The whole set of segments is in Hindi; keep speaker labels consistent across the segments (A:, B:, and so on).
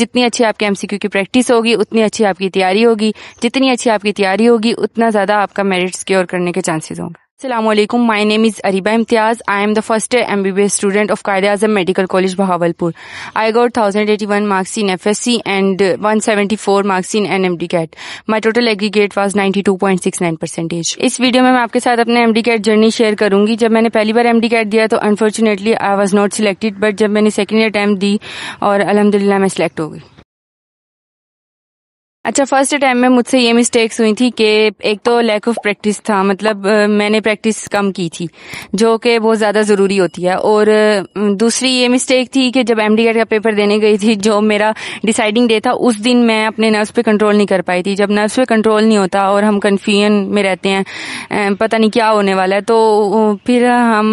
A: जितनी अच्छी आपकी एमसीक्यू की प्रैक्टिस होगी उतनी अच्छी आपकी तैयारी होगी जितनी अच्छी आपकी तैयारी होगी उतना ज़्यादा आपका मेरिट स्क्योर करने के चांसेस होंगे Assalamualaikum. My name is Ariba Imtiaz. I am the first year MBBS student of Qaida Azam Medical College, Bahawalpur. I got 1081 marks in FSC and 174 marks in NMD CAT. My total aggregate was 92.69 percentage. इस वीडियो में मैं आपके साथ अपने MD CAT जर्नी शेयर करूंगी जब मैंने पहली बार MD CAT दिया तो unfortunately I was not selected but जब मैंने सेकेंड अटैम्प्ट दी और अलहमदिल्ला मैं सिलेक्ट हो गई अच्छा फर्स्ट अटैम्प में मुझसे ये मिस्टेक्स हुई थी कि एक तो लैक ऑफ प्रैक्टिस था मतलब मैंने प्रैक्टिस कम की थी जो कि बहुत ज़्यादा ज़रूरी होती है और दूसरी ये मिस्टेक थी कि जब एम का पेपर देने गई थी जो मेरा डिसाइडिंग डे था उस दिन मैं अपने नर्व्स पे कंट्रोल नहीं कर पाई थी जब नर्व्स पे कंट्रोल नहीं होता और हम कन्फ्यूजन में रहते हैं पता नहीं क्या होने वाला है तो फिर हम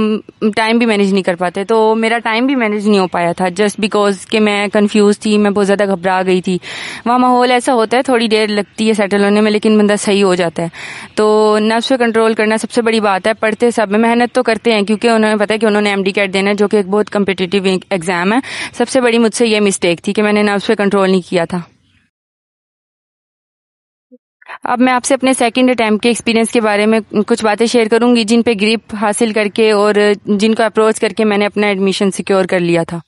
A: टाइम भी मैनेज नहीं कर पाते तो मेरा टाइम भी मैनेज नहीं हो पाया था जस्ट बिकॉज कि मैं कन्फ्यूज़ थी मैं बहुत ज़्यादा घबरा गई थी वहाँ माहौल ऐसा होता है थोड़ी देर लगती है सेटल होने में लेकिन बंदा सही हो जाता है तो नफ्स पे कंट्रोल करना सबसे बड़ी बात है पढ़ते सब मेहनत तो करते हैं क्योंकि उन्होंने पता है कि उन्होंने एम डी कैट देना है जो कि एक बहुत कम्पिटिटिव एग्ज़ाम है सबसे बड़ी मुझसे ये मिस्टेक थी कि मैंने नफ्स पे कंट्रोल नहीं किया था अब मैं आपसे अपने सेकंड अटैम्प्ट के एक्सपीरियंस के बारे में कुछ बातें शेयर करूंगी जिन पे ग्रिप हासिल करके और जिनको अप्रोच करके मैंने अपना एडमिशन सिक्योर कर लिया था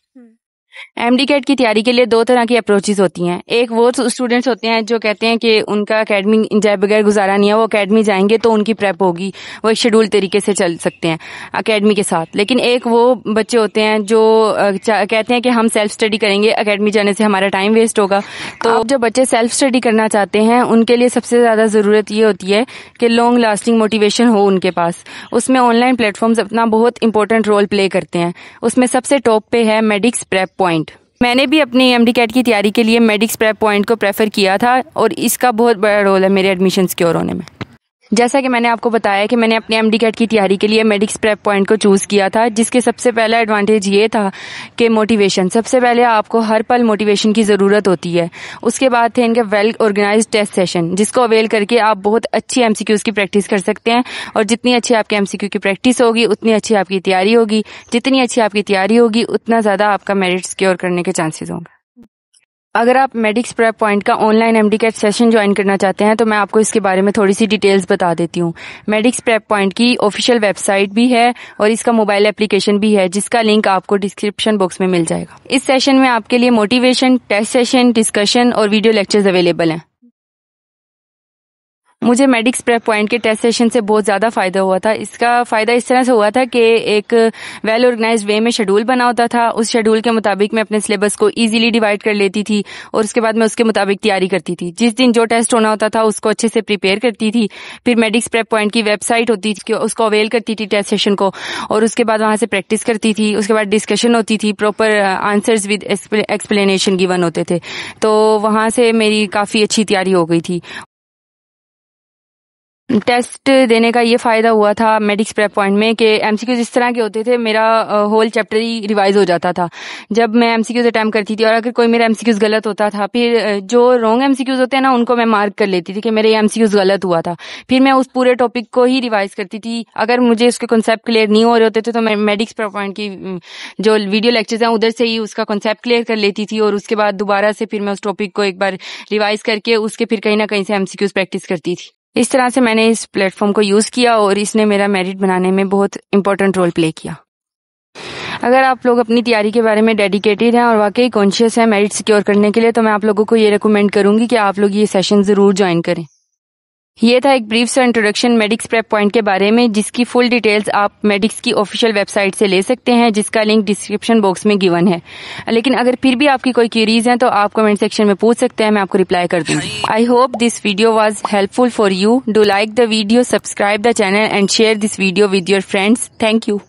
A: एमडी कैट की तैयारी के लिए दो तरह की अप्रोचेज होती हैं एक वो स्टूडेंट्स तो होते हैं जो कहते हैं कि उनका अकेडमी जाए बगैर गुजारा नहीं है वो अकेडमी जाएंगे तो उनकी प्रेप होगी वो एक शेड्यूल तरीके से चल सकते हैं अकेडमी के साथ लेकिन एक वो बच्चे होते हैं जो कहते हैं कि हम सेल्फ स्टडी करेंगे अकेडमी जाने से हमारा टाइम वेस्ट होगा तो जो बच्चे सेल्फ स्टडी करना चाहते हैं उनके लिए सबसे ज़्यादा ज़रूरत ये होती है कि लॉन्ग लास्टिंग मोटिवेशन हो उनके पास उसमें ऑनलाइन प्लेटफॉर्म्स अपना बहुत इंपॉर्टेंट रोल प्ले करते हैं उसमें सबसे टॉप पे है मेडिक्स प्रेप पॉइंट मैंने भी अपने एम डी कैट की तैयारी के लिए मेडिक्स प्रेप पॉइंट को प्रेफर किया था और इसका बहुत बड़ा रोल है मेरे एडमिशन्स क्योर होने में जैसा कि मैंने आपको बताया कि मैंने अपने एम कैट की तैयारी के लिए मेडिक्स प्रेप पॉइंट को चूज़ किया था जिसके सबसे पहला एडवांटेज ये था कि मोटिवेशन सबसे पहले आपको हर पल मोटिवेशन की ज़रूरत होती है उसके बाद थे इनके वेल ऑर्गेनाइज टेस्ट सेशन जिसको अवेल करके आप बहुत अच्छी एम की प्रैक्टिस कर सकते हैं और जितनी अच्छी आपकी एम की प्रैक्टिस होगी उतनी अच्छी आपकी तैयारी होगी जितनी अच्छी आपकी तैयारी होगी उतना ज़्यादा आपका मेरिट स्क्योर करने के चांसेज होंगे अगर आप मेडिक्स प्रेप पॉइंट का online M CAT session join करना चाहते हैं तो मैं आपको इसके बारे में थोड़ी सी डिटेल्स बता देती हूँ मेडिक्स प्रेप पॉइंट की ऑफिशियल वेबसाइट भी है और इसका मोबाइल एप्लीकेशन भी है जिसका लिंक आपको डिस्क्रिप्शन बॉक्स में मिल जाएगा इस सेशन में आपके लिए मोटिवेशन टेस्ट सेशन डिस्कशन और वीडियो लेक्चर्स अवेलेबल हैं मुझे मेडिक्स प्रेप पॉइंट के टेस्ट सेशन से बहुत ज़्यादा फ़ायदा हुआ था इसका फ़ायदा इस तरह से हुआ था कि एक वेल ऑर्गेनाइज वे में शेड्यूल बना होता था उस शेड्यूल के मुताबिक मैं अपने सिलेबस को ईजिली डिवाइड कर लेती थी और उसके बाद मैं उसके मुताबिक तैयारी करती थी जिस दिन जो टेस्ट होना होता था उसको अच्छे से प्रिपेयर करती थी फिर मेडिक्स प्रेप पॉइंट की वेबसाइट होती थी उसको अवेल करती थी टेस्ट सेशन को और उसके बाद वहाँ से प्रैक्टिस करती थी उसके बाद डिस्कशन होती थी proper answers with explanation given होते थे तो वहाँ से मेरी काफ़ी अच्छी तैयारी हो गई थी टेस्ट देने का ये फ़ायदा हुआ था मेडिक्स प्रेप पॉइंट में कि एमसीक्यूज इस तरह के होते थे मेरा होल चैप्टर ही रिवाइज हो जाता था जब मैं एमसीक्यूज अटैम्प्ट करती थी और अगर कोई मेरा एमसीक्यूज गलत होता था फिर जो रॉन्ग एमसीक्यूज होते हैं ना उनको मैं मार्क कर लेती थी कि मेरे एमसीक्यूज गलत हुआ था फिर मैं उस पूरे टॉपिक को ही रिवाइज करती थी अगर मुझे उसके कॉन्सेप्ट क्लियर नहीं हो रहे होते थे तो मैं मेडिक्स प्रेप पॉइंट की जो वीडियो लेक्चर्स हैं उधर से ही उसका कॉन्सेप्ट क्लियर कर लेती थी और उसके बाद दोबारा से फिर मैं उस टॉपिक को एक बार रिवाइज करके उसके फिर कहीं ना कहीं से एमसीक्यूज प्रैक्टिस करती थी इस तरह से मैंने इस प्लेटफॉर्म को यूज किया और इसने मेरा मेरिट बनाने में बहुत इंपॉर्टेंट रोल प्ले किया अगर आप लोग अपनी तैयारी के बारे में डेडिकेटेड हैं और वाकई कॉन्शियस हैं मेरिट सिक्योर करने के लिए तो मैं आप लोगों को ये रिकमेंड करूंगी कि आप लोग ये सेशन जरूर ज्वाइन करें ये था एक ब्रीफ सा इंट्रोडक्शन मेडिक्स प्रेप पॉइंट के बारे में जिसकी फुल डिटेल्स आप मेडिक्स की ऑफिशियल वेबसाइट से ले सकते हैं जिसका लिंक डिस्क्रिप्शन बॉक्स में गिवन है लेकिन अगर फिर भी आपकी कोई क्यूरीज हैं तो आप कमेंट सेक्शन में पूछ सकते हैं मैं आपको रिप्लाई कर दूँ I hope this video was helpful for you do like the video subscribe the channel and share this video with your friends thank you